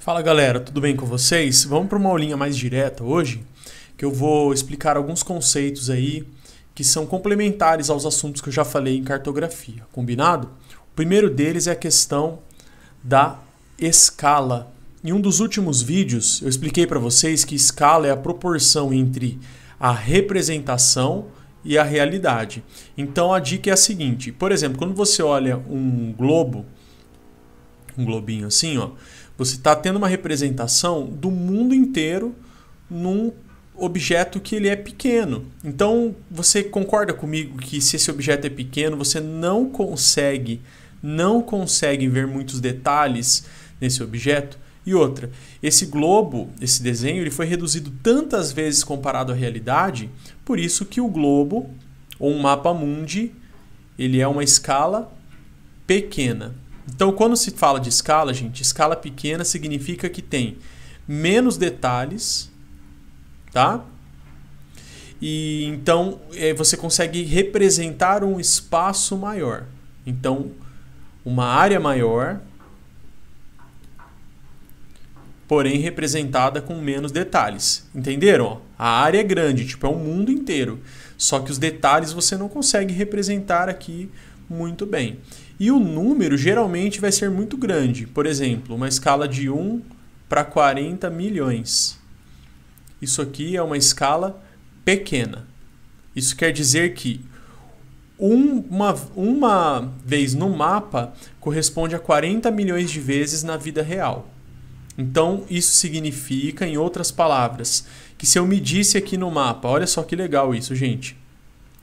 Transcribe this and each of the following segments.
Fala galera, tudo bem com vocês? Vamos para uma aulinha mais direta hoje, que eu vou explicar alguns conceitos aí que são complementares aos assuntos que eu já falei em cartografia, combinado? O primeiro deles é a questão da escala. Em um dos últimos vídeos, eu expliquei para vocês que escala é a proporção entre a representação e a realidade. Então a dica é a seguinte: por exemplo, quando você olha um globo, um globinho assim, ó, você está tendo uma representação do mundo inteiro num objeto que ele é pequeno. Então, você concorda comigo que se esse objeto é pequeno, você não consegue, não consegue ver muitos detalhes nesse objeto? E outra, esse globo, esse desenho, ele foi reduzido tantas vezes comparado à realidade, por isso que o globo ou um mapa mundi, ele é uma escala pequena. Então, quando se fala de escala, gente, escala pequena significa que tem menos detalhes, tá? E então é, você consegue representar um espaço maior. Então, uma área maior, porém representada com menos detalhes. Entenderam? A área é grande, tipo, é o um mundo inteiro. Só que os detalhes você não consegue representar aqui muito bem. E o número geralmente vai ser muito grande. Por exemplo, uma escala de 1 para 40 milhões. Isso aqui é uma escala pequena. Isso quer dizer que uma, uma vez no mapa corresponde a 40 milhões de vezes na vida real. Então, isso significa, em outras palavras, que se eu medisse aqui no mapa, olha só que legal isso, gente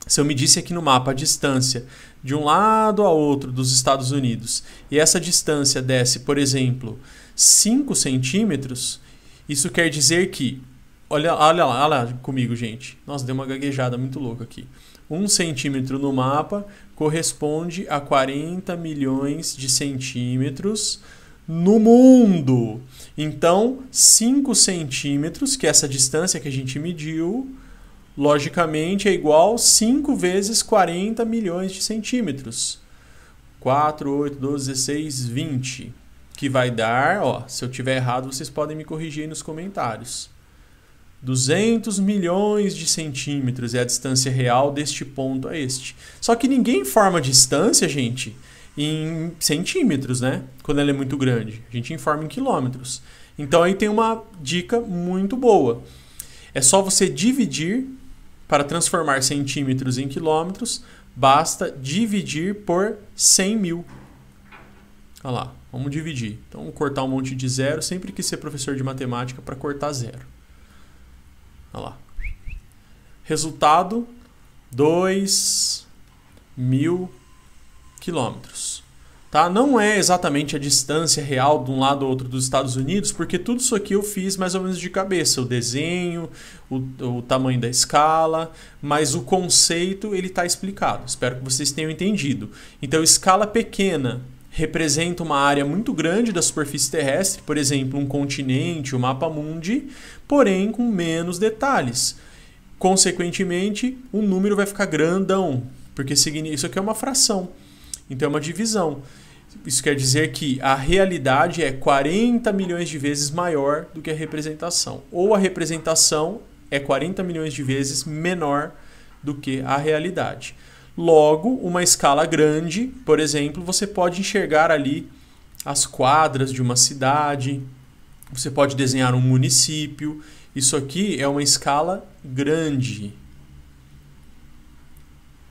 se eu medisse aqui no mapa a distância de um lado a outro dos Estados Unidos e essa distância desse, por exemplo, 5 centímetros, isso quer dizer que. Olha, olha, lá, olha lá comigo, gente. Nossa, deu uma gaguejada muito louca aqui. Um centímetro no mapa corresponde a 40 milhões de centímetros no mundo. Então, 5 centímetros, que é essa distância que a gente mediu, logicamente é igual 5 vezes 40 milhões de centímetros. 4, 8, 12, 16, 20. Que vai dar, ó, se eu tiver errado, vocês podem me corrigir aí nos comentários. 200 milhões de centímetros é a distância real deste ponto a este. Só que ninguém informa distância, gente, em centímetros, né? Quando ela é muito grande. A gente informa em quilômetros. Então aí tem uma dica muito boa. É só você dividir para transformar centímetros em quilômetros, basta dividir por 100 mil. Olha lá, vamos dividir. Então, cortar um monte de zero, sempre que ser professor de matemática para cortar zero. Olha lá. Resultado, 2 mil quilômetros tá? Não é exatamente a distância real de um lado ou outro dos Estados Unidos, porque tudo isso aqui eu fiz mais ou menos de cabeça, o desenho, o, o tamanho da escala, mas o conceito ele está explicado. Espero que vocês tenham entendido. Então, escala pequena representa uma área muito grande da superfície terrestre, por exemplo, um continente, o um mapa mundi, porém com menos detalhes. Consequentemente, o número vai ficar grandão, porque isso aqui é uma fração. Então é uma divisão. Isso quer dizer que a realidade é 40 milhões de vezes maior do que a representação, ou a representação é 40 milhões de vezes menor do que a realidade. Logo, uma escala grande, por exemplo, você pode enxergar ali as quadras de uma cidade, você pode desenhar um município. Isso aqui é uma escala grande.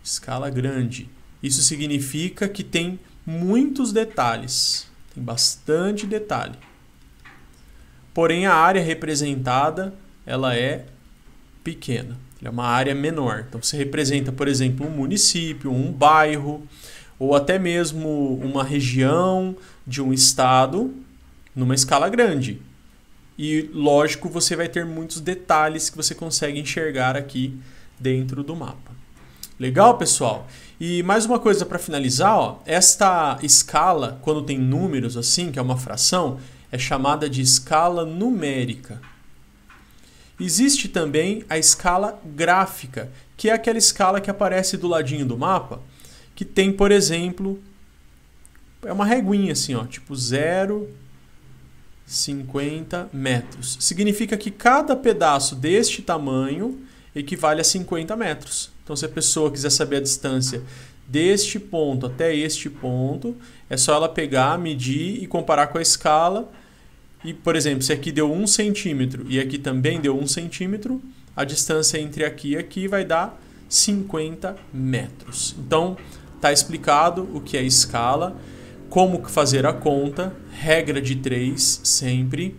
Escala grande. Isso significa que tem muitos detalhes, tem bastante detalhe. Porém, a área representada ela é pequena, é uma área menor. Então, você representa, por exemplo, um município, um bairro, ou até mesmo uma região de um estado numa escala grande. E, lógico, você vai ter muitos detalhes que você consegue enxergar aqui dentro do mapa. Legal, pessoal? E mais uma coisa para finalizar, ó, esta escala, quando tem números assim, que é uma fração, é chamada de escala numérica. Existe também a escala gráfica, que é aquela escala que aparece do ladinho do mapa, que tem, por exemplo, é uma reguinha assim, ó, tipo 0, 50 metros. Significa que cada pedaço deste tamanho equivale a 50 metros. Então, se a pessoa quiser saber a distância deste ponto até este ponto, é só ela pegar, medir e comparar com a escala. E, por exemplo, se aqui deu 1 centímetro e aqui também deu 1 centímetro, a distância entre aqui e aqui vai dar 50 metros. Então, está explicado o que é escala, como fazer a conta, regra de 3 sempre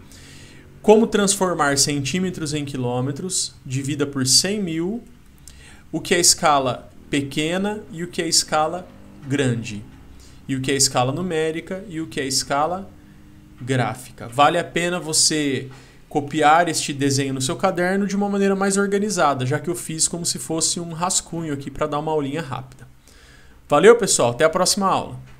como transformar centímetros em quilômetros, divida por 100 mil, o que é escala pequena e o que é escala grande, e o que é escala numérica e o que é escala gráfica. Vale a pena você copiar este desenho no seu caderno de uma maneira mais organizada, já que eu fiz como se fosse um rascunho aqui para dar uma aulinha rápida. Valeu, pessoal, até a próxima aula.